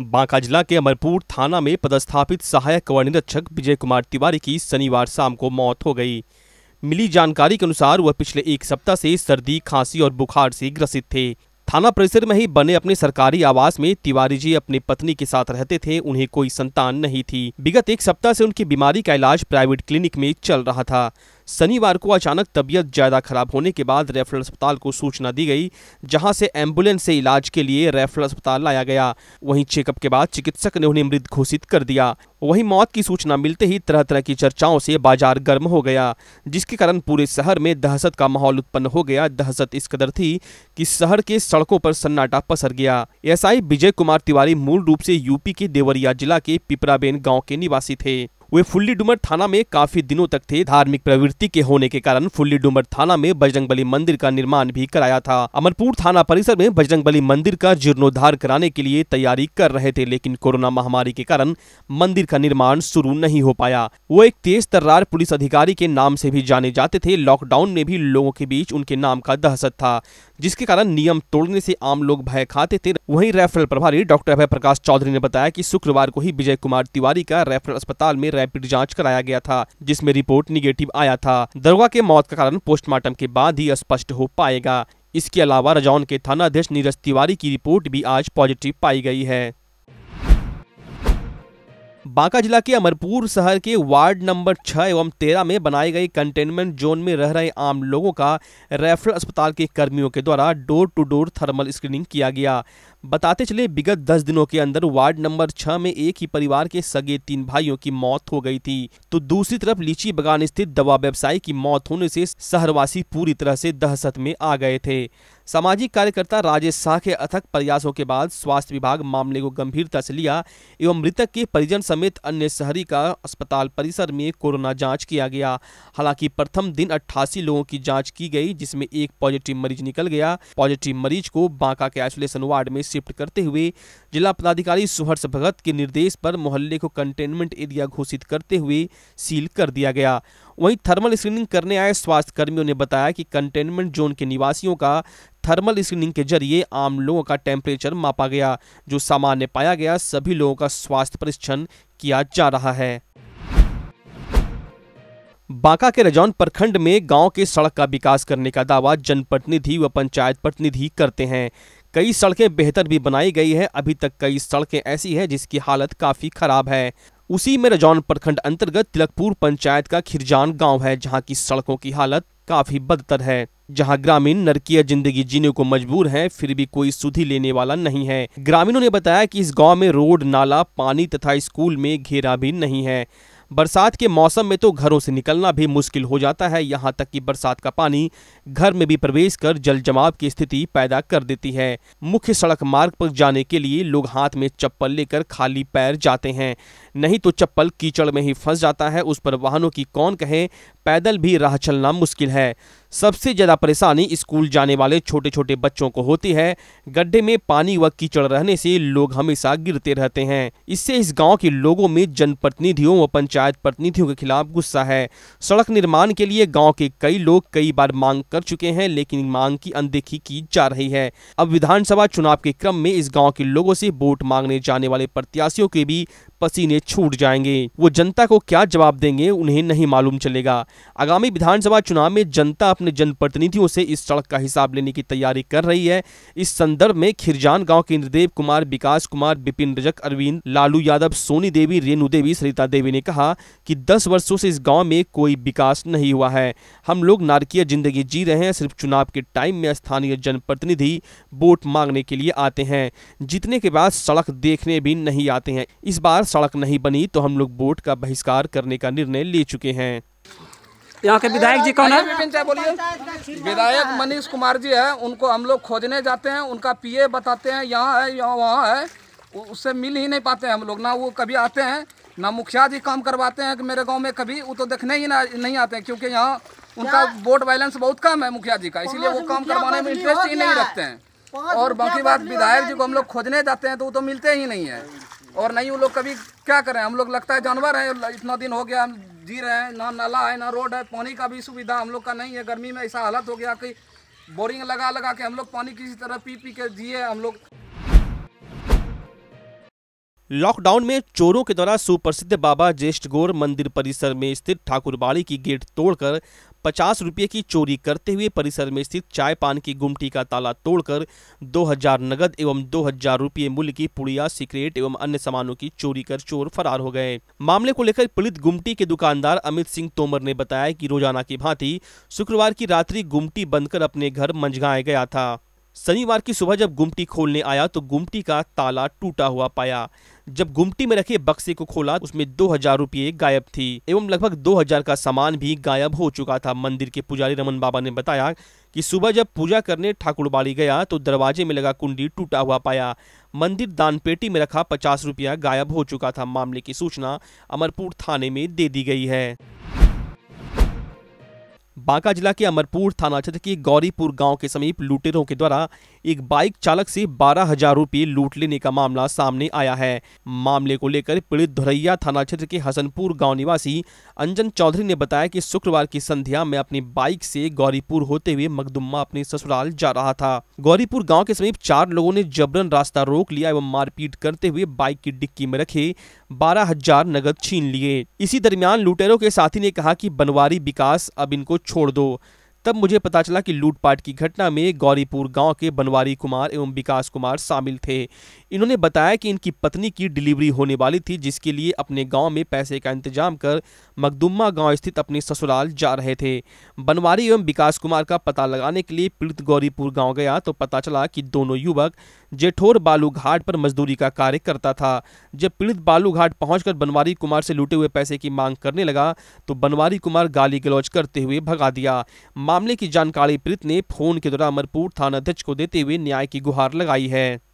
बांका जिला के अमरपुर थाना में पदस्थापित सहायक वन निरीक्षक विजय कुमार तिवारी की शनिवार शाम को मौत हो गई मिली जानकारी के अनुसार वह पिछले एक सप्ताह से सर्दी खांसी और बुखार से ग्रसित थे थाना परिसर में ही बने अपने सरकारी आवास में तिवारी जी अपनी पत्नी के साथ रहते थे उन्हें कोई संतान नहीं थी विगत एक सप्ताह से उनकी बीमारी का इलाज प्राइवेट क्लिनिक में चल रहा था शनिवार को अचानक तबीयत ज़्यादा खराब होने के बाद रेफरल अस्पताल को सूचना दी गई जहां से एम्बुलेंस से इलाज के लिए रेफरल अस्पताल लाया गया वहीं चेकअप के बाद चिकित्सक ने उन्हें मृत घोषित कर दिया वहीं मौत की सूचना मिलते ही तरह तरह की चर्चाओं से बाजार गर्म हो गया जिसके कारण पूरे शहर में दहशत का माहौल उत्पन्न हो गया दहशत इस कदर थी कि शहर के सड़कों पर सन्नाटा पसर गया एसआई विजय कुमार तिवारी मूल रूप से यूपी के देवरिया जिला के पिपराबेन गांव के निवासी थे वे फुल्ली डुमर थाना में काफी दिनों तक थे धार्मिक प्रवृत्ति के होने के कारण फुल्ली डुमर थाना में बजरंगबली मंदिर का निर्माण भी कराया था अमरपुर थाना परिसर में बजरंगबली मंदिर का जीर्णोद्धार कराने के लिए तैयारी कर रहे थे लेकिन कोरोना महामारी के कारण मंदिर का निर्माण शुरू नहीं हो पाया वो एक तेज तर्रार पुलिस अधिकारी के नाम से भी जाने जाते थे लॉकडाउन में भी लोगों के बीच उनके नाम का दहशत था जिसके कारण नियम तोड़ने से आम लोग भय खाते थे वहीं रेफरल प्रभारी डॉक्टर अभय प्रकाश चौधरी ने बताया कि शुक्रवार को ही विजय कुमार तिवारी का रेफरल अस्पताल में रैपिड जांच कराया गया था जिसमें रिपोर्ट निगेटिव आया था दरोगा के मौत का कारण पोस्टमार्टम के बाद ही स्पष्ट हो पाएगा इसके अलावा रजौन के अध्यक्ष नीरज तिवारी की रिपोर्ट भी आज पॉजिटिव पाई गई है बांका जिला के अमरपुर शहर के वार्ड नंबर छः एवं तेरह में बनाए गए कंटेनमेंट जोन में रह रहे आम लोगों का रेफरल अस्पताल के कर्मियों के द्वारा door to door thermal screening किया गया बताते चले विगत दस दिनों के अंदर वार्ड नंबर छह में एक ही परिवार के सगे तीन भाइयों की मौत हो गई थी तो दूसरी तरफ लीची बगान स्थित दवा व्यवसायी की मौत होने से शहरवासी पूरी तरह से दहशत में आ गए थे सामाजिक कार्यकर्ता राजेश शाह के अथक प्रयासों के बाद स्वास्थ्य विभाग मामले को गंभीरता से लिया एवं मृतक के परिजन समेत अन्य शहरी का अस्पताल परिसर में कोरोना जांच किया गया हालांकि प्रथम दिन अट्ठासी लोगों की जांच की गई जिसमें एक पॉजिटिव मरीज निकल गया पॉजिटिव मरीज को बांका के आइसोलेशन वार्ड में शिफ्ट करते हुए जिला पदाधिकारी सुहर्ष भगत के निर्देश पर मोहल्ले को कंटेनमेंट एरिया घोषित करते हुए सील कर दिया गया वहीं थर्मल स्क्रीनिंग करने आए स्वास्थ्य कर्मियों ने बताया कि कंटेनमेंट जोन के निवासियों का थर्मल स्क्रीनिंग के जरिए आम लोगों का टेम्परेचर मापा गया जो सामान्य पाया गया सभी लोगों का स्वास्थ्य परीक्षण किया जा रहा है बांका के रजौन प्रखंड में गांव के सड़क का विकास करने का दावा जनप्रतिनिधि व पंचायत प्रतिनिधि करते हैं कई सड़कें बेहतर भी बनाई गई है अभी तक कई सड़कें ऐसी हैं जिसकी हालत काफी खराब है उसी में रजौन प्रखंड अंतर्गत तिलकपुर पंचायत का खिरजान गांव है जहां की सड़कों की हालत काफी बदतर है जहां ग्रामीण नरकीय जिंदगी जीने को मजबूर हैं फिर भी कोई सुधी लेने वाला नहीं है ग्रामीणों ने बताया कि इस गांव में रोड नाला पानी तथा स्कूल में घेरा भी नहीं है बरसात के मौसम में तो घरों से निकलना भी मुश्किल हो जाता है यहाँ तक कि बरसात का पानी घर में भी प्रवेश कर जल जमाव की स्थिति पैदा कर देती है मुख्य सड़क मार्ग पर जाने के लिए लोग हाथ में चप्पल लेकर खाली पैर जाते हैं नहीं तो चप्पल कीचड़ में ही फंस जाता है उस पर वाहनों की कौन कहे पैदल भी राह चलना मुश्किल है सबसे ज़्यादा परेशानी स्कूल जाने वाले छोटे छोटे बच्चों को होती है गड्ढे में पानी व कीचड़ रहने से लोग हमेशा गिरते रहते हैं इससे इस गांव के लोगों में जनप्रतिनिधियों व पंचायत प्रतिनिधियों के खिलाफ गुस्सा है सड़क निर्माण के लिए गाँव के कई लोग कई बार मांग कर चुके हैं लेकिन मांग की अनदेखी की जा रही है अब विधानसभा चुनाव के क्रम में इस गाँव के लोगों से वोट मांगने जाने वाले प्रत्याशियों के भी पसीने छूट जाएंगे वो जनता को क्या जवाब देंगे उन्हें नहीं मालूम चलेगा आगामी विधानसभा चुनाव में जनता अपने जनप्रतिनिधियों से इस सड़क का हिसाब लेने की तैयारी कर रही है इस संदर्भ में खिरजान गांव के इंद्रदेव कुमार विकास कुमार बिपिन रजक अरविंद लालू यादव सोनी देवी रेणु देवी सरिता देवी ने कहा कि दस वर्षों से इस गाँव में कोई विकास नहीं हुआ है हम लोग नारकीय जिंदगी जी रहे हैं सिर्फ चुनाव के टाइम में स्थानीय जनप्रतिनिधि वोट मांगने के लिए आते हैं जीतने के बाद सड़क देखने भी नहीं आते हैं इस बार सड़क नहीं बनी तो हम लोग बोट का बहिष्कार करने का निर्णय ले चुके हैं यहाँ के विधायक जी कौन है बोलिए विधायक मनीष कुमार जी है उनको हम लोग खोजने जाते हैं उनका पीए बताते हैं यहाँ है यहाँ वहाँ है उससे मिल ही नहीं पाते हैं हम लोग ना वो कभी आते हैं ना मुखिया जी काम करवाते हैं कि मेरे गांव में कभी वो तो देखने ही ना नहीं आते हैं क्योंकि यहाँ उनका वोट बैलेंस बहुत कम है मुखिया जी का इसीलिए वो काम करवाने में इंटरेस्ट ही नहीं रखते हैं और बाकी बात विधायक जी को हम लोग खोजने जाते हैं तो वो तो मिलते ही नहीं है और नहीं वो लोग कभी क्या करें हम लोग लगता है जानवर हैं इतना दिन हो गया हम जी रहे हैं ना नाला है ना रोड है पानी का भी सुविधा हम लोग का नहीं है गर्मी में ऐसा हालत हो गया कि बोरिंग लगा लगा के हम लोग पानी किसी तरह पी पी के जिए हम लोग लॉकडाउन में चोरों के द्वारा सुप्रसिद्ध बाबा ज्येष्ठ गोर मंदिर परिसर में स्थित ठाकुरबाड़ी की गेट तोड़कर पचास रुपये की चोरी करते हुए परिसर में स्थित चाय पान की गुमटी का ताला तोड़कर 2000 नगद एवं 2000 रुपये मूल्य की पुड़िया सिगरेट एवं अन्य सामानों की चोरी कर चोर फरार हो गए मामले को लेकर पीड़ित गुमटी के दुकानदार अमित सिंह तोमर ने बताया कि रोजाना की भांति शुक्रवार की रात्रि गुमटी बंद कर अपने घर मंझगाए गया था शनिवार की सुबह जब गुमटी खोलने आया तो गुमटी का ताला टूटा हुआ पाया जब गुमटी में रखे बक्से को खोला उसमें दो हजार रूपए गायब थी एवं लगभग दो हजार का सामान भी गायब हो चुका था मंदिर के पुजारी रमन बाबा ने बताया कि सुबह जब पूजा करने ठाकुरबाड़ी गया तो दरवाजे में लगा कुंडी टूटा हुआ पाया मंदिर दान पेटी में रखा पचास रुपया गायब हो चुका था मामले की सूचना अमरपुर थाने में दे दी गई है बांका जिला के अमरपुर थाना क्षेत्र के गौरीपुर गांव के समीप लुटेरों के द्वारा एक बाइक चालक से बारह हजार रूपए लूट लेने का मामला सामने आया है मामले को लेकर पीड़ित धुरैया थाना क्षेत्र के हसनपुर गांव निवासी अंजन चौधरी ने बताया कि शुक्रवार की संध्या में अपनी बाइक से गौरीपुर होते हुए मकदुम्मा अपने ससुराल जा रहा था गौरीपुर गाँव के समीप चार लोगों ने जबरन रास्ता रोक लिया एवं मारपीट करते हुए बाइक की डिक्की में रखे बारह नगद छीन लिए इसी दरमियान लुटेरों के साथी ने कहा की बनवारी विकास अब इनको छोड़ दो तब मुझे पता चला कि लूटपाट की घटना में गौरीपुर गांव के बनवारी कुमार एवं विकास कुमार शामिल थे इन्होंने बताया कि इनकी पत्नी की डिलीवरी होने वाली थी जिसके लिए अपने गांव में पैसे का इंतजाम कर मकदुम्मा गांव स्थित अपने ससुराल जा रहे थे बनवारी एवं विकास कुमार का पता लगाने के लिए पीड़ित गौरीपुर गाँव गया तो पता चला कि दोनों युवक जेठोर बालूघाट पर मजदूरी का कार्य करता था जब पीड़ित बालूघाट पहुंचकर बनवारी कुमार से लूटे हुए पैसे की मांग करने लगा तो बनवारी कुमार गाली गलौज करते हुए भगा दिया मामले की जानकारी प्रीत ने फोन के द्वारा अमरपुर थानाध्यक्ष को देते हुए न्याय की गुहार लगाई है